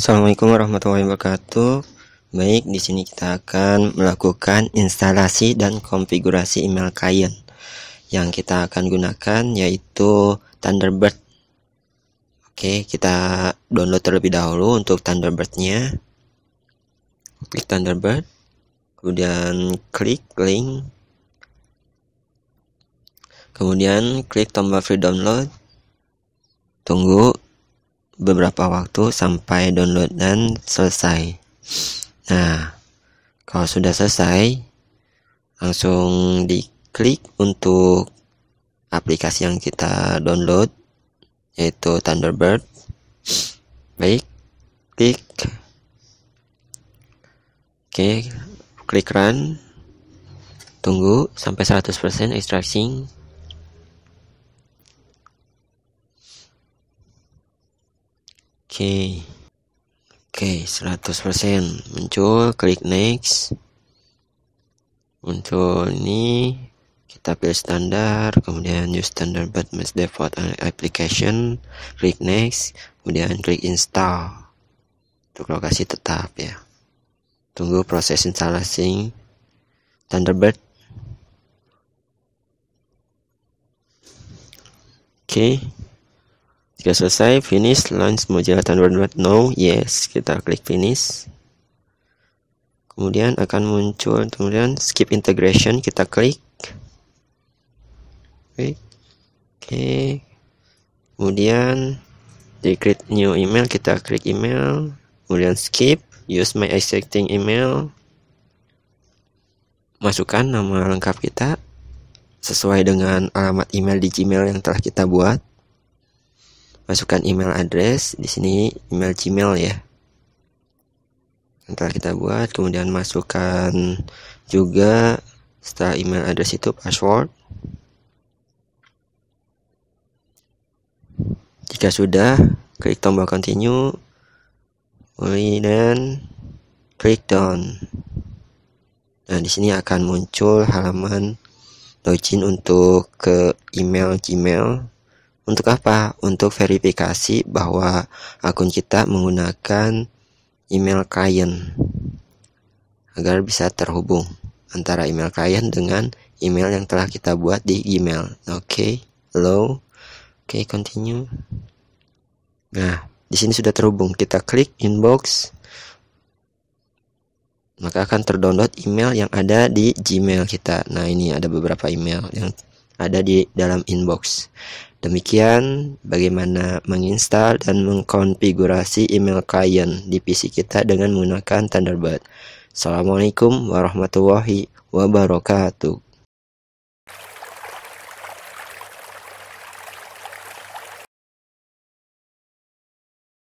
Assalamualaikum warahmatullahi wabarakatuh. Baik, di sini kita akan melakukan instalasi dan konfigurasi email client yang kita akan gunakan yaitu Thunderbird. Oke, kita download terlebih dahulu untuk Thunderbirdnya. Klik Thunderbird, kemudian klik link, kemudian klik tombol free download, tunggu beberapa waktu sampai download dan selesai nah kalau sudah selesai langsung diklik untuk aplikasi yang kita download yaitu Thunderbird baik klik oke klik run tunggu sampai 100% extracting. Oke. Oke, 100% muncul, klik next. Untuk ini kita pilih standar, kemudian new standard but must default application, klik next, kemudian klik install. Untuk lokasi tetap ya. Tunggu proses instalasi Thunderbird. Oke. Okay. Jika selesai, finish, launch Mozilla Thunderbird Now, yes, kita klik finish. Kemudian akan muncul, kemudian skip integration, kita klik. Klik. Oke. Kemudian di create new email, kita klik email. Kemudian skip, use my existing email. Masukkan nama lengkap kita sesuai dengan alamat email di Gmail yang telah kita buat masukkan email address di sini email Gmail ya nanti kita buat kemudian masukkan juga setelah email address itu password jika sudah klik tombol continue kemudian klik down nah di sini akan muncul halaman login untuk ke email Gmail untuk apa? Untuk verifikasi bahwa akun kita menggunakan email klien agar bisa terhubung antara email klien dengan email yang telah kita buat di Gmail. Oke, okay, hello. Oke, okay, continue. Nah, di sini sudah terhubung. Kita klik inbox. Maka akan terdownload email yang ada di Gmail kita. Nah, ini ada beberapa email yang ada di dalam inbox. Demikian bagaimana menginstal dan mengkonfigurasi email client di PC kita dengan menggunakan Thunderbird. Assalamualaikum warahmatullahi wabarakatuh.